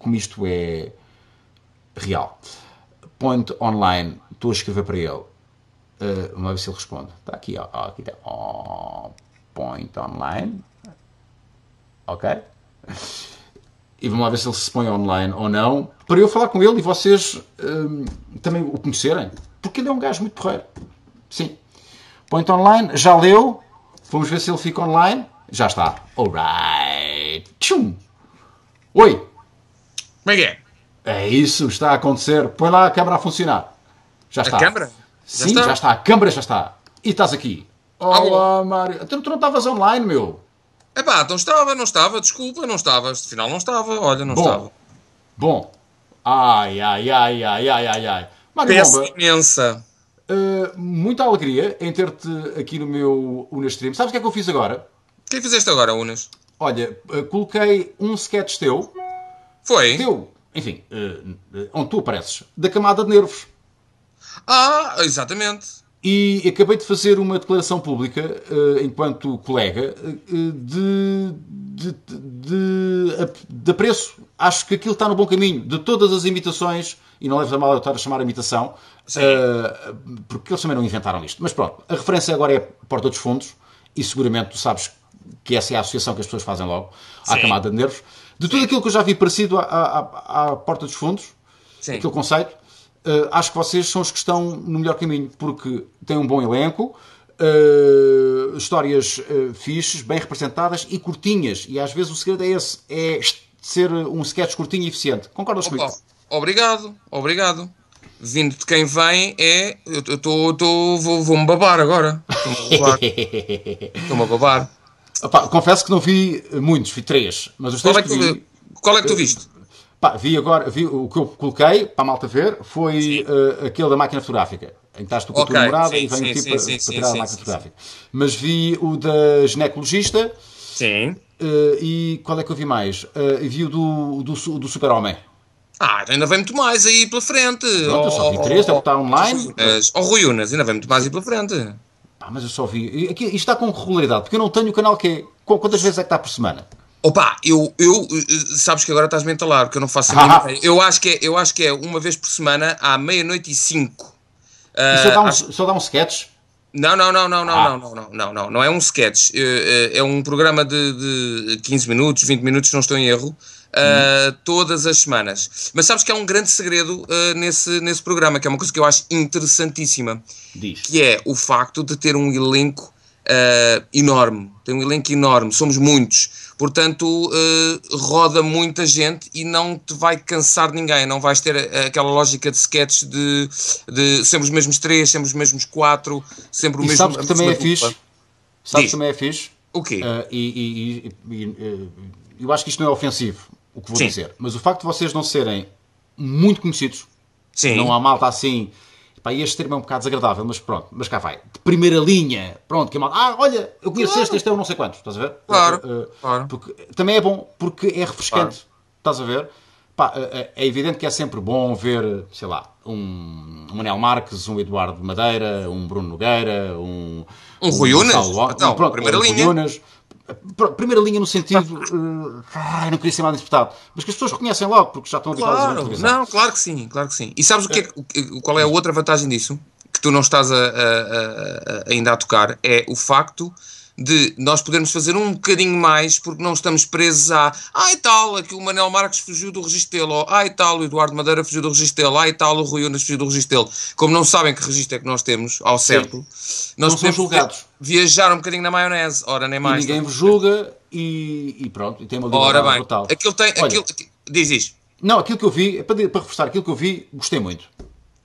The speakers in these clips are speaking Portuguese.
como isto é real. Point online, estou a escrever para ele. Uh, vamos ver se ele responde. Está aqui, ó, ó aqui está. point online. Ok? E vamos lá ver se ele se põe online ou não. Para eu falar com ele e vocês um, ehm, também o conhecerem. Porque ele é um gajo muito porreiro. Sim. Point online, já leu. Vamos ver se ele fica online. Já está. Alright. Tchum. Oi. Como é que é? É isso, está a acontecer. Põe lá a câmara a funcionar. Já está. A câmara? Sim, está? já está. A câmara já está. E estás aqui. Olá, Mário. Tu, não estavas online, meu. É pá, então estava, não estava, desculpa, não estava. Afinal, não estava. Olha, não bom. estava. Bom. Ai, ai, ai, ai, ai, ai, ai. Mário Peço imensa. Uh, muita alegria em ter-te aqui no meu Unastream. Sabes o que é que eu fiz agora? O que é fizeste agora, Unas? Olha, uh, coloquei um sketch teu foi? Teu, enfim, uh, onde tu apareces, da camada de nervos. Ah, exatamente. E acabei de fazer uma declaração pública, uh, enquanto colega, uh, de, de, de, de apreço. Acho que aquilo está no bom caminho. De todas as imitações, e não leves a mal eu estar a chamar a imitação, uh, porque eles também não inventaram isto. Mas pronto, a referência agora é Porta dos Fundos, e seguramente tu sabes que essa é a associação que as pessoas fazem logo à camada de nervos. De tudo Sim. aquilo que eu já vi parecido à, à, à Porta dos Fundos, Sim. aquele conceito, uh, acho que vocês são os que estão no melhor caminho, porque têm um bom elenco, uh, histórias uh, fixes, bem representadas e curtinhas. E às vezes o segredo é esse: é ser um sketch curtinho e eficiente. Concordas comigo? Obrigado, obrigado. Vindo de quem vem é. Eu estou. Vou-me vou babar agora. Estou-me a babar. Estou-me a babar. Opa, confesso que não vi muitos, vi três. Mas os três qual, é que, que vi, qual é que tu viste? Pá, vi agora, vi, o que eu coloquei para a malta ver foi uh, aquele da máquina fotográfica. Em que estás tu com okay. a tua namorada e vem aqui para, sim, para tirar tipo sim, a máquina sim, fotográfica. Mas vi o da ginecologista. Sim. Uh, e qual é que eu vi mais? Uh, vi o do, do, do Super-Homem. Ah, então ainda vem muito mais aí pela frente. Pronto, oh, só vi três, oh, é o que está online. Oh, Rui Unas, ainda vem muito mais aí pela frente. Pá, mas eu só vi. Aqui, isto está com regularidade, porque eu não tenho o canal que é. Quantas vezes é que está por semana? Opa, eu, eu eh, sabes que agora estás-me a eu não faço a Eu acho, que é, eu acho que é uma vez por semana à meia-noite e cinco. Uh, só, dá eh, um, acho... só dá um sketch? Não, não, não, não, não, ah. não, não, não, não, não, não é um sketch. É, é um programa de, de 15 minutos, 20 minutos, não estou em erro uh, todas as semanas. Mas sabes que há um grande segredo uh, nesse, nesse programa, que é uma coisa que eu acho interessantíssima, Diz. que é o facto de ter um elenco Uh, enorme, tem um elenco enorme, somos muitos, portanto uh, roda muita gente e não te vai cansar ninguém, não vais ter aquela lógica de sketch de, de sempre os mesmos três, sempre os mesmos quatro, sempre o e mesmo. Sabes que também é fixe? Sabes que também é fixe? O quê? Uh, e, e, e eu acho que isto não é ofensivo, o que vou Sim. dizer. Mas o facto de vocês não serem muito conhecidos, Sim. não há malta assim. Pá, este termo é um bocado desagradável, mas pronto, mas cá vai. De primeira linha, pronto, que é malta. Ah, olha, eu conheço claro. este, este é o não sei quantos, estás a ver? Claro. Uh, uh, claro. Porque, também é bom, porque é refrescante, claro. estás a ver? Pá, eh, é evidente que é sempre bom ver, sei lá, um Manuel Marques, um Eduardo Madeira, um Bruno Nogueira, um. Um Rui Unas? Um, então, um, pronto, primeira um linha. Rui Unas, primeira linha no sentido. Uh, ai, não queria ser mais disputado Mas que as pessoas reconhecem logo, porque já estão habituadas claro, a ver Não, claro que sim, claro que sim. E sabes o que é, qual é a outra vantagem disso? Que tu não estás a, a, a, ainda a tocar? É o facto de nós podermos fazer um bocadinho mais, porque não estamos presos a ai tal, aqui é o Manel Marques fugiu do registelo, ou ai tal, o Eduardo Madeira fugiu do registelo, ai tal, o Rui Unas fugiu do registelo. Como não sabem que registro é que nós temos, ao certo, Sim. nós não podemos julgados. viajar um bocadinho na maionese, ora nem mais. E ninguém vos é? julga e, e, pronto, e tem uma liberdade ora bem, brutal. Aquilo tem, Olha, aquilo, diz isto. Não, aquilo que eu vi, é para, para reforçar, aquilo que eu vi, gostei muito.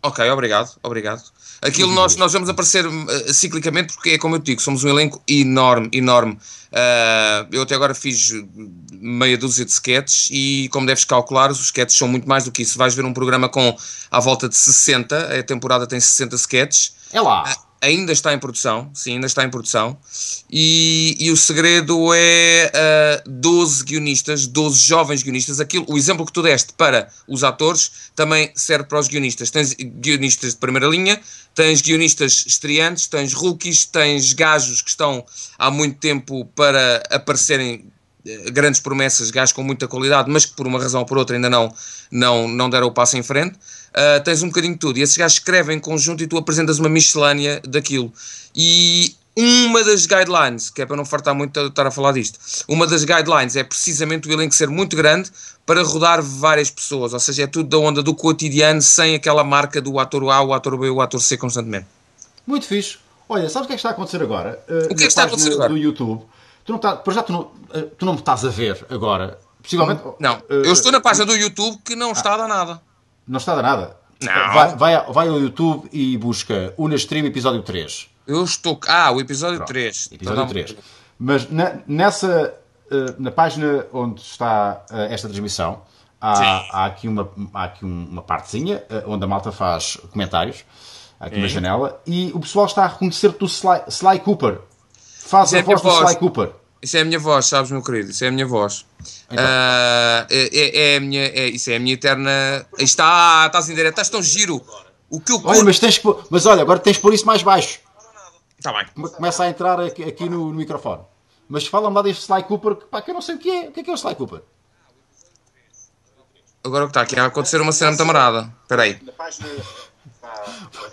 Ok, obrigado, obrigado. Aquilo uhum. nós, nós vamos aparecer uh, ciclicamente porque é como eu te digo, somos um elenco enorme, enorme. Uh, eu até agora fiz hum, meia dúzia de sketches e, como deves calcular, os sketches são muito mais do que isso. Vais ver um programa com à volta de 60, a temporada tem 60 sketches. É lá. Ah, ainda está em produção, sim, ainda está em produção. E, e o segredo é uh, ah, 12 guionistas, 12 jovens guionistas. Aquilo, o exemplo que tu deste para os atores também serve para os guionistas. Tens guionistas de primeira linha, tens guionistas estreantes, tens rookies, tens gajos que estão há muito tempo para aparecerem eh, grandes promessas, gajos com muita qualidade, mas que por uma razão ou por outra ainda não, não, não deram o passo em frente. Uh, tens um bocadinho de tudo. E esses gajos escrevem em conjunto e tu apresentas uma miscelânea daquilo. E uma das guidelines, que é para não fartar muito estar a falar disto, uma das guidelines é precisamente o elenco ser muito grande para rodar várias pessoas, ou seja, é tudo da onda do cotidiano, sem aquela marca do ator A, o ator B, o ator C constantemente. Muito fixe. Olha, sabes o que é que está a acontecer agora? Uh, o que é que está a acontecer no agora? YouTube Tu não estás, por já tu não, eh, tu não me estás a ver agora. Possivelmente. Não, oh, eh, eu estou na página eh, do YouTube que não está a dar nada. Não está a dar nada? Não. Vai, vai, vai ao YouTube e busca Unastream episódio 3. Eu estou. Ah, o episódio Pronto, 3. Então episódio então, 3. Mas na, nessa. Na página onde está esta transmissão, há, há aqui, uma, há aqui uma partezinha onde a malta faz comentários. Há aqui uma janela. E o pessoal está a reconhecer-te o Sly, Sly Cooper. Faz Isso é a é voz do Sly Cooper. Isso é a minha voz, sabes, meu querido? Isso é a minha voz. Então. Uh, é, é, a minha, é, isso é a minha eterna. está, estás em direto, estás tão giro. O que eu curto... Olha, mas, tens que, mas olha, agora tens que pôr isso mais baixo. Está bem. É começa a entrar aqui, aqui no, no, microfone. Mas fala-me lá deste Sly Cooper, que, pá, que eu não sei o que é. O que é que é o Sly Cooper? Agora o que está aqui a acontecer uma cena muito amarada. Espera aí.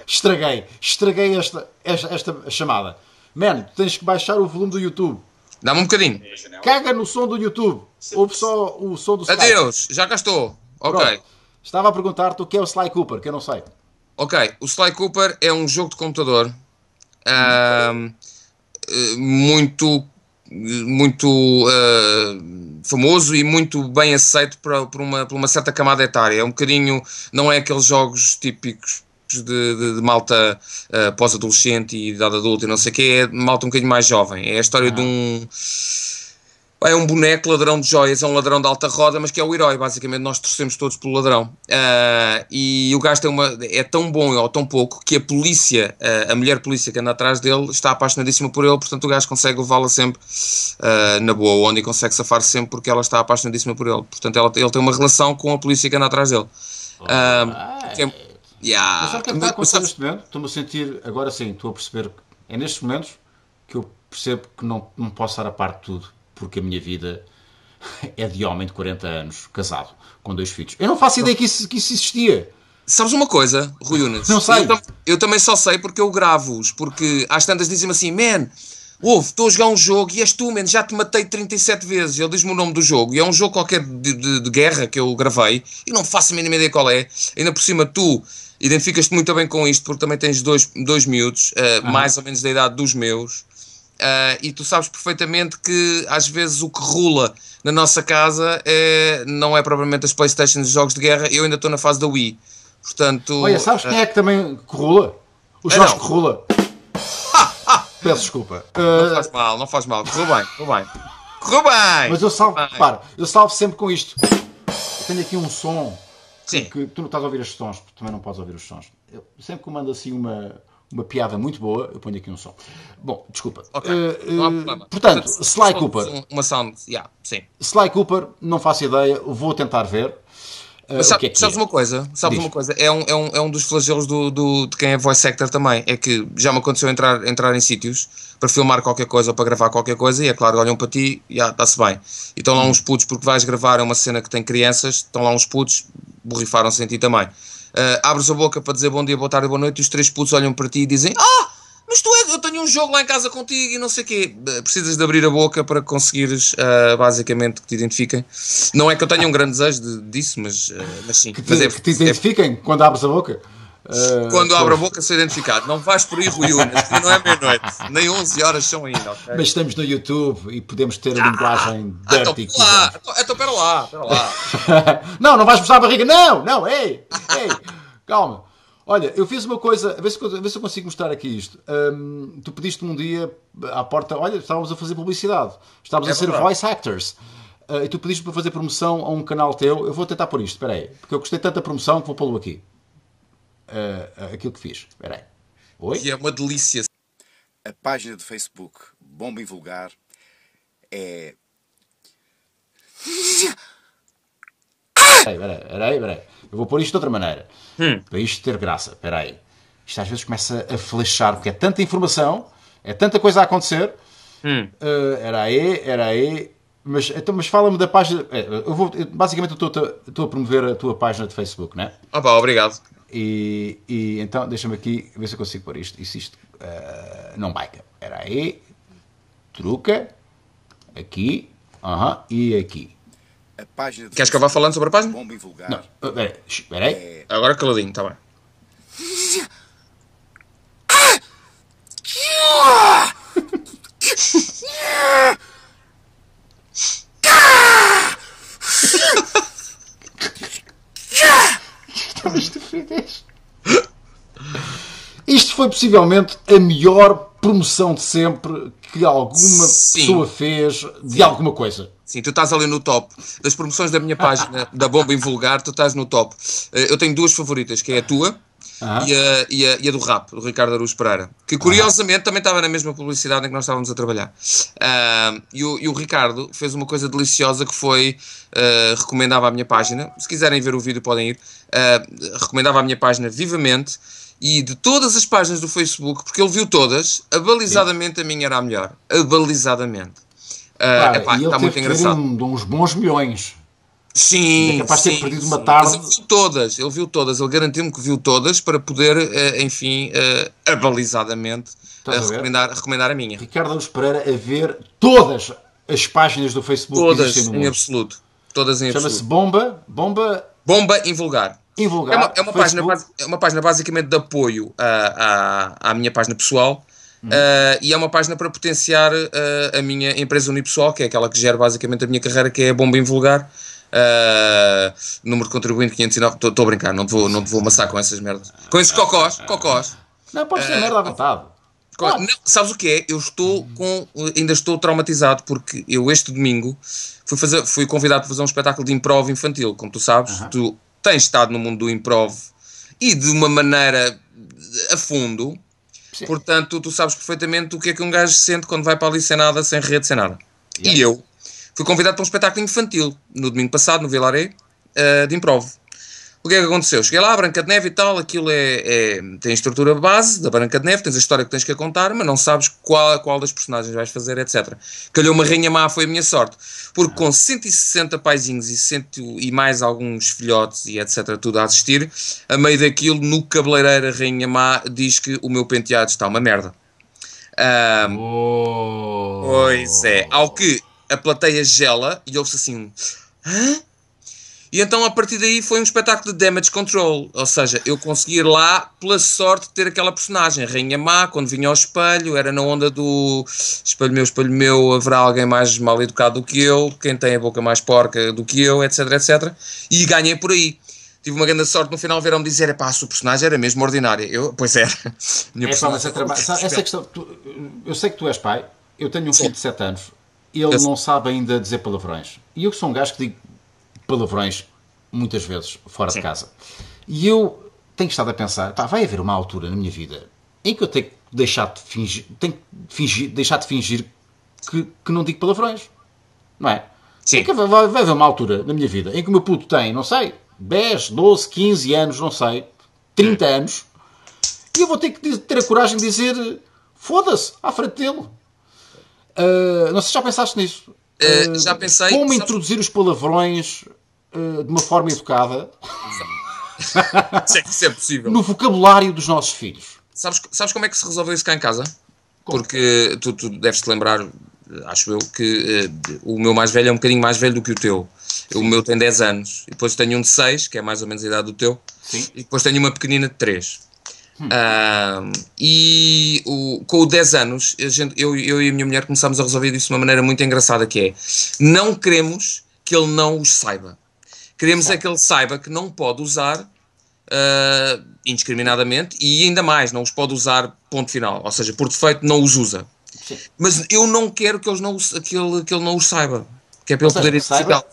Estraguei, estraguei esta, esta, esta chamada. Man, tens que baixar o volume do YouTube. Dá-me um bocadinho. Caga no som do YouTube. Ouve só o som do Sly. Adeus, já cá estou. Ok. Pronto. Estava a perguntar-te o que é o Sly Cooper, que eu não sei. Ok, o Sly Cooper é um jogo de computador eh, muito, muito uh, famoso e muito bem aceito por, uma, por uma certa camada etária. É um bocadinho, não é aqueles jogos típicos de, de, de malta uh, pós-adolescente e idade adulta e não sei o que, é malta um bocadinho mais jovem. É a história ah. de um. É um boneco ladrão de joias, é um ladrão de alta roda, mas que é o herói, basicamente. Nós torcemos todos pelo ladrão. Uh, e o gajo tem uma, é tão bom ou tão pouco que a polícia, uh, a mulher polícia que anda atrás dele, está apaixonadíssima por ele, portanto o gajo consegue levá-la sempre uh, na boa onda e consegue safar-se sempre porque ela está apaixonadíssima por ele. Portanto, ela, ele tem uma relação com a polícia que anda atrás dele. Oh, é, Yeah. Mas sabe o que é que está então, a acontecer neste momento? Estou-me a sentir, agora sim, estou a perceber. É nestes momentos que eu percebo que não, não posso estar a par de tudo, porque a minha vida é de homem de 40 anos, casado, com dois filhos. Eu não faço ideia que isso, que isso existia. Sabes uma coisa, Rui Unes? Não sei. Eu, eu, também só sei porque eu gravo-os, porque às tantas dizem-me assim, man, ouve, estou a jogar um jogo e és tu, man, já te matei 37 vezes. Ele diz-me o nome do jogo e é um jogo qualquer de, de, de guerra que eu gravei e não faço a mínima ideia qual é. Ainda por cima, tu identificas-te muito bem com isto, porque também tens dois, dois miúdos, uh, mais ou menos da idade dos meus, Uh, e tu sabes perfeitamente que às vezes o que rula na nossa casa é, não é propriamente as Playstations e jogos de guerra, eu ainda estou na fase da Wii. Portanto. Olha, sabes uh, quem é que também que rula? O ah, Jorge que rula. Peço desculpa. Não uh, faz mal, não faz mal. Correu bem, correu bem. Correu bem! Mas eu salvo, para eu salvo sempre com isto. Eu tenho aqui um som Sim. Porque tu não estás a ouvir os sons, porque também não podes ouvir os sons. Eu, sempre que eu mando assim uma, uma piada muito boa, eu ponho aqui um som. Bom, desculpa. Okay. Uh, uh, portanto, Sly Cooper. Uma sound, yeah, sim. Sly Cooper, não faço ideia, vou tentar ver. Eh, Mas sabe, que é sabes é? uma coisa? Sabes Diz. uma coisa? É um, é um, é um dos flagelos do, do, de quem é voice actor também. É que já me aconteceu entrar, entrar em sítios para filmar qualquer coisa ou para gravar qualquer coisa e é claro, olham para ti e ah, está-se bem. E estão lá uns hum. putos, porque vais gravar é uma cena que tem crianças, estão lá uns putos, borrifaram-se em ti também. Uh, abres a boca para dizer bom dia, boa tarde, boa noite e os três putos olham para ti e dizem ah! mas tu é, eu tenho um jogo lá em casa contigo e não sei o quê. Eh, precisas de abrir a boca para conseguires, uh, basicamente, que te identifiquem. Não é que eu tenha um grande desejo de, disso, mas, uh, mas sim. Que te, mas é, que te identifiquem é, quando abres a boca? Uh, quando abro a boca sou identificado. Não vais por aí, Rui Unas, não é meia-noite. Nem 11 horas são ainda. Okay? Mas estamos no YouTube e podemos ter a ah, linguagem ah, dirty. Então, lá, então, então, então pera lá, pera lá. não, não vais mostrar a barriga. Não, não, ei, ei, calma. Olha, eu fiz uma coisa, vê se, vê se eu consigo mostrar aqui isto. Hum, tu pediste-me um dia à porta, olha, estávamos a fazer publicidade, estávamos é a ser verdade. voice actors. Uh, e tu pediste para fazer promoção a um canal teu. Eu vou tentar por isto, espera aí, porque eu gostei tanto da promoção que vou pô-lo aqui. Uh, aquilo que fiz, espera aí. Oi? E é uma delícia. A página do Facebook Bomba em Vulgar é. peraí, peraí, peraí, peraí. Eu vou pôr isto de outra maneira. Hum. Para isto ter graça, peraí. Isto às vezes começa a flechar, porque é tanta informação, é tanta coisa a acontecer. Hum. Uh, era aí, era aí. Mas, então, mas fala-me da página. Eh, eu vou, eu, basicamente, eu estou a promover a tua página de Facebook, não é? Ah, pá, obrigado. E, e então, deixa-me aqui ver se eu consigo pôr isto. E se isto uh, não baica. Era aí, truca, aqui, uh -huh, e aqui. A página Queres que eu vá falando sobre a página? Bomba vulgar. Não, peraí. aí. É... Agora caladinho, está bem. Isto foi possivelmente a melhor promoção de sempre que alguma Sim. pessoa fez de Sim. alguma coisa. Sim, tu estás ali no top. Das promoções da minha página, da Bomba vulgar tu estás no top. Eh, eu tenho duas favoritas, que é a tua e, a, e, a, e, a, do Rap, do Ricardo Aruz Pereira, que curiosamente também estava na mesma publicidade em que nós estávamos a trabalhar. Uh, e, o, e, o, Ricardo fez uma coisa deliciosa que foi, uh, recomendava a minha página, se quiserem ver o vídeo podem ir, uh, recomendava a minha página vivamente, e de todas as páginas do Facebook, porque ele viu todas, abalizadamente Sim. a minha era a melhor. Abalizadamente. Ah, Cara, uh, epá, está muito engraçado. De uns bons milhões. Sim, é capaz sim, de ter perdido sim. uma tarde. Mas ele viu todas, ele viu todas, ele garantiu-me que viu todas para poder, eh, enfim, eh, abalizadamente a eh, recomendar, a recomendar a minha. Ricardo Alves Pereira a ver todas as páginas do Facebook. Todas, em absoluto. Todas em Chama-se Bomba, Bomba. Bomba Invulgar é uma, é uma página, é uma página basicamente de apoio à, à, à minha página pessoal uhum. uh, e é uma página para potenciar uh, a minha empresa unipessoal, que é aquela que gera basicamente a minha carreira, que é a Bomba Invulgar. Uh, número de contribuinte 509. Estou a brincar, não te, vou, não te vou amassar com essas merdas. Com esses cocós, cocós. Não, pode ser merda à vontade. Não, sabes o que é? Eu estou uhum. com. Ainda estou traumatizado porque eu este domingo fui, fazer, fui convidado para fazer um espetáculo de improv infantil, como tu sabes. Tu tem estado no mundo do improv e de uma maneira a fundo. Sim. Portanto, tu sabes perfeitamente o que é que um gajo sente quando vai para ali sem nada, sem rede, sem nada. E eu fui convidado para um espetáculo infantil no domingo passado, no Vilaré, uh, de improv. O que é que aconteceu? Cheguei lá, Branca de Neve e tal, aquilo é, é, tem a estrutura base da Branca de Neve, tens a história que tens que contar, mas não sabes qual, qual das personagens vais fazer, etc. Calhou uma rainha má, foi a minha sorte. Porque com 160 paizinhos e, cento, e mais alguns filhotes e etc, tudo a assistir, a meio daquilo, no cabeleireiro, a rainha má diz que o meu penteado está uma merda. Um, oh. Pois é. Ao que a plateia gela e ouve-se assim um... Hã? E então a partir daí foi um espetáculo de damage control, ou seja, eu consegui ir lá pela sorte de ter aquela personagem, Rainha Má, quando vinha ao espelho, era na onda do espelho meu, espelho meu, haverá alguém mais mal educado do que eu, quem tem a boca mais porca do que eu, etc, etc. E ganhei por aí. Tive uma grande sorte no final veram me dizer, pá, a sua personagem era mesmo ordinária. Eu, pois era. Minha é, personagem era traba... essa questão, tu, eu sei que tu és pai, eu tenho um Sim. filho de 7 anos, ele eu não sei. sabe ainda dizer palavrões. E eu sou um gajo que digo palavrões, muitas vezes, fora Sim. de casa. E eu tenho estado a pensar, vai haver uma altura na minha vida em que eu tenho que deixar de fingir, tenho que fingir, deixar de fingir que, que não digo palavrões. Não é? Sim. É vai, vai, haver uma altura na minha vida em que o meu puto tem, não sei, 10, 12, 15 anos, não sei, 30 hum. anos, e eu vou ter que ter a coragem de dizer foda-se à frente dele. Uh, não sei se já pensaste nisso. Uh, já pensei. Como introduzir os palavrões eh, de uma forma educada. se é que isso é possível. No vocabulário dos nossos filhos. Sabes, sabes como é que se resolveu isso cá em casa? Como? Porque tu, tu deves-te lembrar, eh, acho eu, que uh, o meu mais velho é um bocadinho mais velho do que o teu. Sim. O meu tem 10 anos. E depois tenho um de 6, que é mais ou menos a idade do teu. Sim. E depois tenho uma pequenina de 3. Hum. Uh, e o, com os 10 anos, gente, eu, eu, e a minha mulher começámos a resolver isso de uma maneira muito engraçada, que é, não queremos que ele não os saiba. Queremos é que ele saiba que não pode usar uh, indiscriminadamente e ainda mais, não os pode usar ponto final. Ou seja, por defeito não os usa. Sim. Mas eu não quero que, eles não, que, ele, que ele não os saiba. Que é para ele poder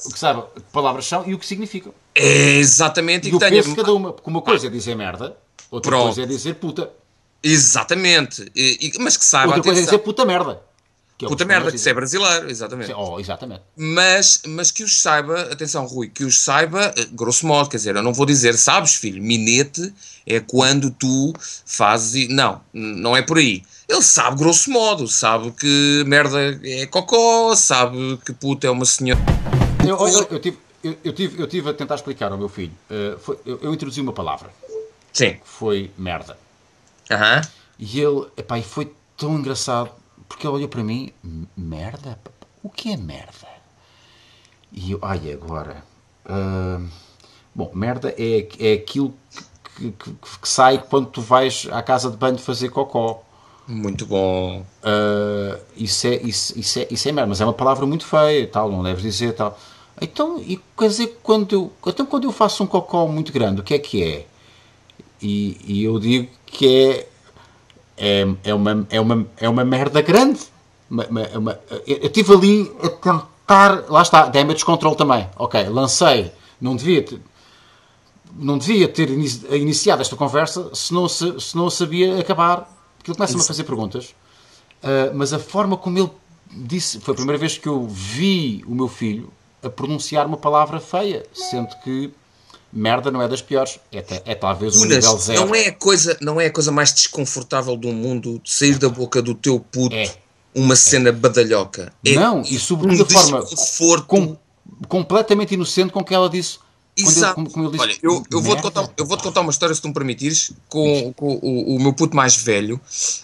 O que saiba que palavras são e o que significam. É exatamente. E, e o tenha... peso cada uma. Porque uma coisa é dizer merda, outra Pronto. coisa é dizer puta. Exatamente. E, e, mas que saiba. Outra coisa é dizer puta merda. Que Puta merda, que isso é brasileiro, exatamente. Oh, exatamente. Mas, mas que os saiba, atenção, Rui, que os saiba, eh, grosso modo, quer dizer, eu não vou dizer, sabes, filho, minete é quando tu fazes. Não, não é por aí. Ele sabe, grosso modo, sabe que merda é cocó, sabe que puta é uma senhora. Eu, oh, eu, eu tive, eu, eu, tive, eu tive a tentar explicar ao meu filho. Uh, foi, eu, eu, introduzi uma palavra. Sim. Que foi merda. Aham. Uh -huh. E ele, epá, e foi tão engraçado porque ele olhou para mim, merda? O que é merda? E eu, ai, agora. Uh, bom, merda é, é aquilo que, que, que, sai quando tu vais à casa de banho fazer cocó. Muito bom. Uh, isso, é, isso, isso, é, isso é merda, mas é uma palavra muito feia, tal, não deves dizer tal. Então, e, quer dizer, quando eu, então quando eu faço um cocó muito grande, o que é que é? E, e eu digo que é é, é, uma, é, uma, é uma merda grande. Uma, uma, uma, eu estive ali a tentar. Lá está, damage control também. Ok, lancei. Não devia, não devia ter iniciado esta conversa se não, se, se não sabia acabar. Porque ele começa-me a fazer perguntas. Uh, mas a forma como ele disse. Foi a primeira vez que eu vi o meu filho a pronunciar uma palavra feia, sendo que merda não é das piores. É, é talvez um Unas, nível zero. Não é, a coisa, não é a coisa mais desconfortável do mundo de sair da boca do teu puto é. uma cena badalhoca. É não, e sobretudo um forma com, completamente inocente com que ela disse quando eu, como, como eu Olha, eu, eu vou-te contar, eu vou -te contar uma história, se tu me permitires, com, com o, o, meu puto mais velho.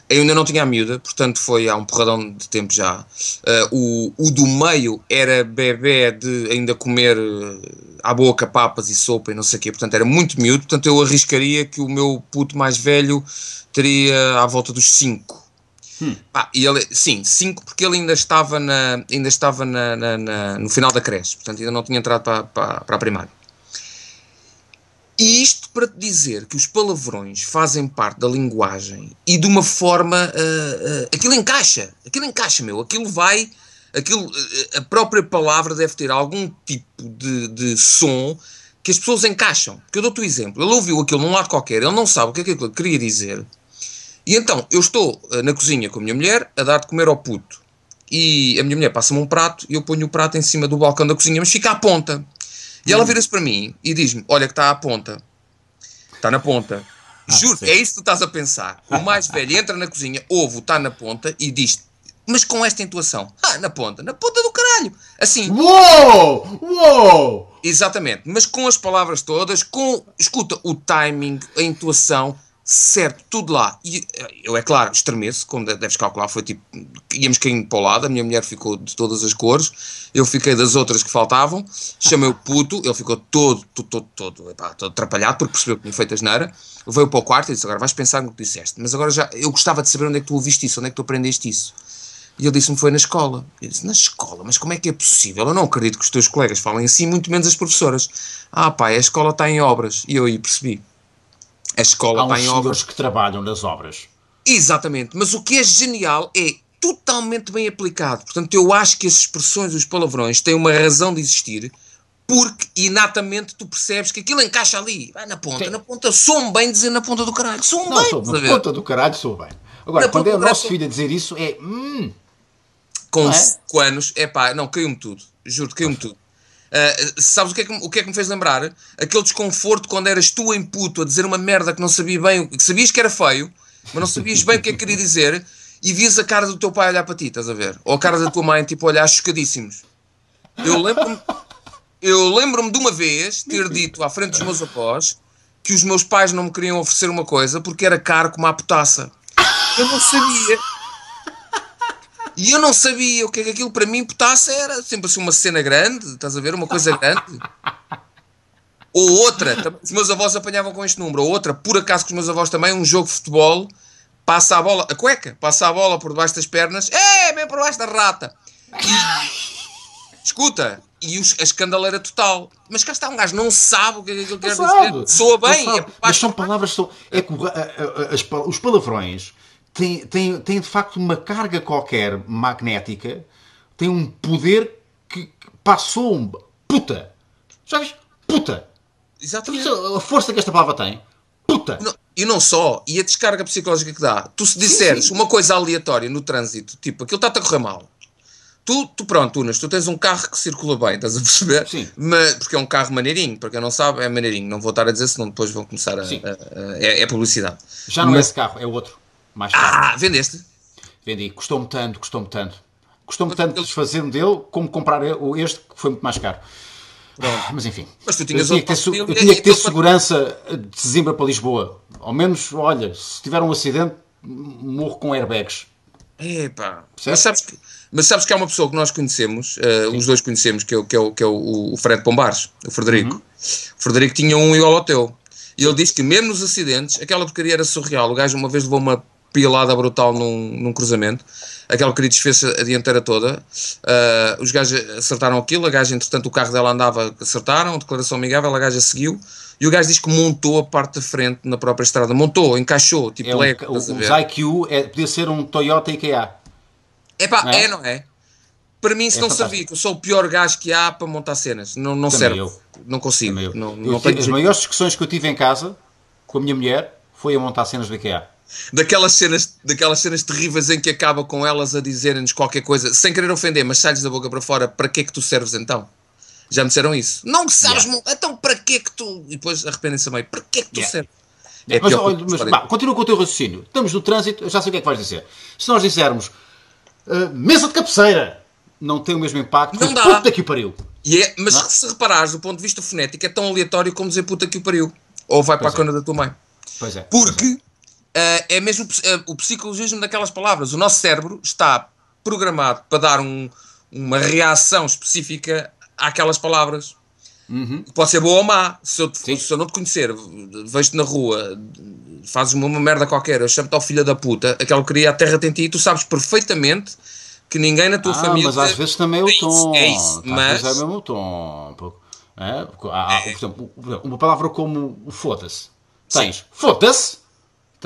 Eu ainda não tinha a miúda, portanto foi há um porradão de tempo já. Uh, o, o do meio era bebê de ainda comer uh, à boca papas e sopa e não sei o quê, portanto era muito miúdo. Portanto eu arriscaria que o meu puto mais velho teria à volta dos 5. Hum. Ah, e ele, sim, 5 porque ele ainda estava, na, ainda estava na, na, na, no final da creche, portanto ainda não tinha entrado para, para, para a primária. E isto para te dizer que os palavrões fazem parte da linguagem e de uma forma. Uh, uh, aquilo encaixa, aquilo encaixa, meu. Aquilo vai. Aquilo, uh, a própria palavra deve ter algum tipo de, de som que as pessoas encaixam. Porque eu dou-te o um exemplo. Ele ouviu aquilo num lado qualquer, ele não sabe o que é que aquilo queria dizer. E então, eu estou na cozinha com a minha mulher a dar de comer ao puto. E a minha mulher passa-me um prato e eu ponho o prato em cima do balcão da cozinha, mas fica à ponta. E ela hum. vira-se para mim e diz-me: Olha, que está à ponta. Está na ponta. Ah, Juro, sim. é isso que tu estás a pensar. O mais velho entra na cozinha, ovo está na ponta e diz mas com esta intuação. Ah, na ponta, na ponta do caralho. Assim. Uou! Uou! Exatamente, mas com as palavras todas, com, escuta, o timing, a intuação, certo, tudo lá. E eh, eu, é claro, estremeço, como deves calcular, foi tipo, íamos caindo para o lado, a minha mulher ficou de todas as cores, eu fiquei das outras que faltavam, chamei o puto, ele ficou todo, todo, todo, todo, epá, todo atrapalhado, porque percebeu que tinha feito asneira, veio para o quarto e disse, agora vais pensar no que disseste, mas agora já, eu gostava de saber onde é que tu ouviste isso, onde é que tu aprendeste isso. E ele disse-me, foi na escola. Eu disse, na escola? Mas como é que é possível? Eu não acredito que os teus colegas falem assim, muito menos as professoras. Ah pá, a escola está em obras. E eu aí percebi. A escola Há uns obras. que trabalham nas obras. Exatamente, mas o que é genial é totalmente bem aplicado. Portanto, eu acho que as expressões, os palavrões, têm uma razão de existir, porque inatamente tu percebes que aquilo encaixa ali, vai na ponta, Sim. na ponta, sou bem dizer na ponta do caralho, sou bem. Sou, na ponta do caralho sou bem. Agora, na quando é o nosso filho a dizer isso, é. Hum, com 5 é? anos, é pá, não, caiu-me tudo, juro, caiu-me tudo. Eh, sabes o que, é que, o que é que me fez lembrar? Aquele desconforto quando eras tu em puto a dizer uma merda que não sabia bem, que sabias que era feio, mas não sabias bem o que é que queria dizer, e vias a cara do teu pai olhar para ti, estás a ver? Ou a cara da tua mãe, tipo, olhar chocadíssimos. Eu lembro-me eu lembro-me de uma vez ter dito à frente dos meus após que os meus pais não me queriam oferecer uma coisa porque era caro como a potaça. Eu não sabia. E eu não sabia o que é que aquilo para mim, potasse, era sempre assim uma cena grande, estás a ver? Uma coisa grande. ou outra, os meus avós apanhavam com este número, ou outra, por acaso com os meus avós também, um jogo de futebol, passa a bola, a cueca, passa a bola por debaixo das pernas, é, bem por baixo da rata. escuta, e os, a escandaleira total. Mas cá está um gajo, não sabe o que é aquilo quer dizer. Soa bem. É mas são palavras, são, é, as, os palavrões tem, tem, tem de facto uma carga qualquer magnética, tem um poder que, passou um puta. Já viste? Puta! Exatamente. A força que esta palavra tem. Puta! Não, e não só, e a descarga psicológica que dá. Tu se disseres sim, sim. uma coisa aleatória no trânsito, tipo, aquilo está-te a correr mal. Tu, tu, pronto, Unas, tu tens um carro que circula bem, estás a perceber? Sim. Mas, porque é um carro maneirinho, para quem não sabe, é maneirinho. Não vou estar a dizer, senão depois vão começar a. a, a, a é, é, publicidade. Já não é Mas, é esse carro, é outro. Mais ah, tarde. Ah, vendeste? Vendi. Custou-me tanto, custou-me tanto. Custou-me tanto desfazer-me dele como comprar este, que foi muito mais caro. Pronto. Ah, mas enfim. Mas tu eu tinha que ter, eu tinha que ter segurança de Zimbra para Lisboa. Ao menos, olha, se tiver um acidente, morro com airbags. Epá. Mas sabes, que, mas sabes que há uma pessoa que nós conhecemos, uh, os dois conhecemos, que é, que é, o, que é o, o Fred Pombares, o Frederico. Uhum. O Frederico tinha um igual ao teu. E ele disse que mesmo nos acidentes, aquela porcaria era surreal. O gajo uma vez levou uma pilada brutal num, num cruzamento. aquela querida desfez a dianteira toda. Uh, os gajos acertaram aquilo. A gaja, entretanto, o carro dela andava, acertaram. Declaração amigável, a gaja seguiu. E o gajo diz que montou a parte da frente na própria estrada. Montou, encaixou, tipo é um, O, o é, podia ser um Toyota IKEA. Epá, não é? é, não é? Para mim, se é não fantástico. eu sou o pior gajo que há para montar cenas. Não, não serve. Eu. Não consigo. Não, não eu, as maiores discussões que eu tive em casa com a minha mulher foi a montar cenas do IKEA daquelas cenas, daquelas cenas terríveis em que acaba com elas a dizerem-nos qualquer coisa, sem querer ofender, mas sai-lhes da boca para fora, para que é que tu serves então? Já me disseram isso. Não sabes, yeah. então para que é que tu. E depois arrependem-se a meio, para que é que tu yeah. serves? É mas, mas bah, continua com o teu raciocínio. Estamos no trânsito, já sei o que é que vais dizer. Se nós dissermos uh, mesa de cabeceira, não tem o mesmo impacto. Não dá. Puta que o pariu. Yeah, é, mas não? É? se reparares, do ponto de vista fonético, é tão aleatório como dizer puta que o pariu. Ou vai pois para é. a cana da tua mãe. Pois é. é. Porque pois eh, é mesmo eh, o psicologismo daquelas palavras. O nosso cérebro está programado para dar um, uma reação específica àquelas palavras. Uhum. Pode ser boa ou má. Se eu, te, se eu não te conhecer, vejo-te na rua, fazes uma merda qualquer, eu chamo-te ao filho da puta, que queria a terra tem ti, e tu sabes perfeitamente que ninguém na tua ah, família. Mas às vezes também é o é tom. É isso, é isso mas... é mesmo o tom. É? Há, é. uma palavra como foda-se. Tens foda-se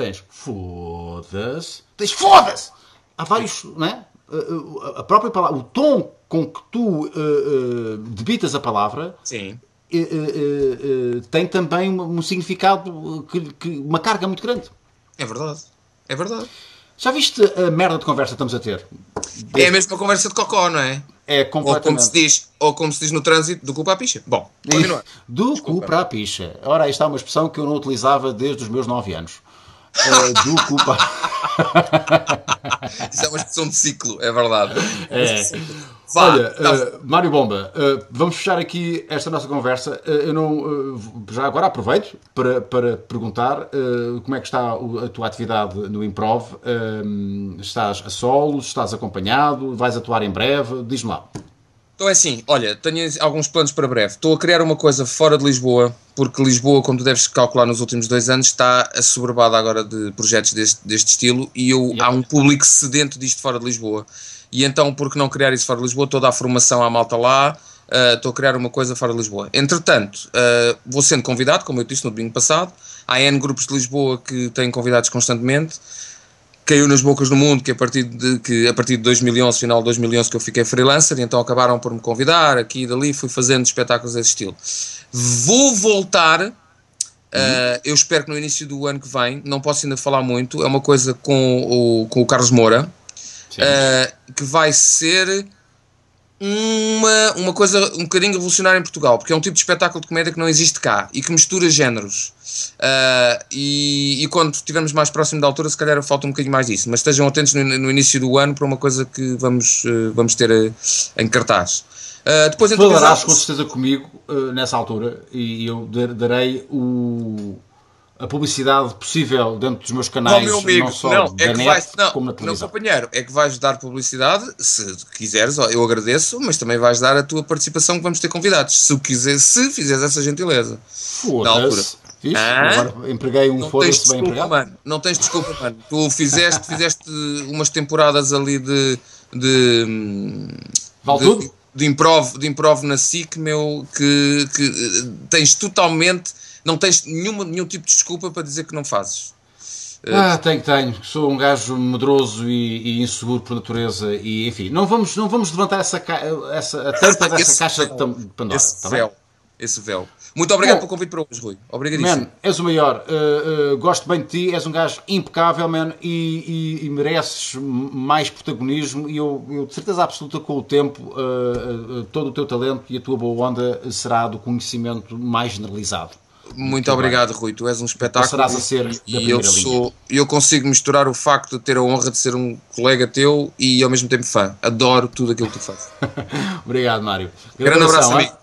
tens foda-se, tens foda-se! Há vários, não é? Eh, eh, a própria palavra, o tom com que tu uh, uh, debitas a palavra Sim. Uh, tem também um significado, que, que, uma carga muito grande. É verdade, é verdade. Já viste a merda de conversa que estamos a ter? Desde... É a mesma conversa de cocó, não é? É completamente. Ou como se diz, ou como se diz no trânsito, do cu para a picha. Bom, continua. Do Desculpa. cu para a picha. Ora, aí está uma expressão que eu não utilizava desde os meus 9 anos é, do culpa. Isso é uma expressão de ciclo, é verdade. É. Eh, Vá, Olha, uh, Mário Bomba, uh, vamos fechar aqui esta nossa conversa. Uh, eu não, já agora aproveito para, para perguntar como é que está a tua atividade no improv. estás a solo estás acompanhado, vais atuar em breve? Diz-me lá. Então é assim, olha, tenho alguns planos para breve. Estou a criar uma coisa fora de Lisboa, porque Lisboa, como tu deves calcular nos últimos dois anos, está assoberbada agora de projetos deste, deste estilo e eu, yeah. há um público sedento disto fora de Lisboa. E então, por que não criar isso fora de Lisboa? Toda a formação à malta lá, eh, estou uh, a criar uma coisa fora de Lisboa. Entretanto, uh, vou sendo convidado, como eu disse no domingo passado, há N grupos de Lisboa que têm convidados constantemente caiu nas bocas do mundo que a partir de que a partir de 2011, final de 2011 que eu fiquei freelancer, e então acabaram por me convidar aqui e dali, fui fazendo espetáculos desse estilo. Vou voltar, uhum. uh, eu espero que no início do ano que vem, não posso ainda falar muito, é uma coisa com o, com o Carlos Moura, uh, que vai ser uma, uma coisa um bocadinho revolucionária em Portugal, porque é um tipo de espetáculo de comédia que não existe cá e que mistura géneros. Uh, e, e, quando estivermos mais próximo da altura, se calhar falta um bocadinho mais disso. Mas estejam atentos no, no início do ano para uma coisa que vamos, uh, vamos ter uh, em cartaz. Uh, depois, Falarás com certeza comigo nessa altura e eu darei o, a publicidade possível dentro dos meus canais, não, meu amigo, não só não, é da net, vais, não, como na televisão. Não, companheiro, é que vais dar publicidade, se quiseres, eu agradeço, mas também vais dar a tua participação que vamos ter convidados, se quiseres, se fizeres essa gentileza. Foda-se. Fiz? Ah? Agora empreguei um foda-se bem empregado. Mano, não tens desculpa, mano. Tu fizeste, fizeste umas temporadas ali de... de Vale de, tudo? De improv, de improv na SIC, meu, que, que eh, tens totalmente não tens nenhuma, nenhum tipo de desculpa para dizer que não fazes. Ah, tenho, tenho. Sou um gajo medroso e, e, inseguro por natureza e, enfim, não vamos, não vamos levantar essa, ca... essa a tampa dessa esse caixa de Pandora. Esse tá véu. Bem? Esse véu. Muito obrigado Bom, pelo convite para hoje, Rui. Obrigadíssimo. Man, és o maior. Uh, uh, gosto bem de ti. És um gajo impecável, man, e, e, e mereces mais protagonismo. E eu, eu, de certeza absoluta, com o tempo, uh, todo o teu talento e a tua boa onda será do conhecimento mais generalizado. Muito, obrigado, bem. Rui. Tu és um espetáculo. Serás a ser e eu sou, eu consigo misturar o facto de ter a honra de ser um colega teu e ao mesmo tempo fã. Adoro tudo aquilo que tu fazes. obrigado, Mário. Grande, Grande abraço, amigo.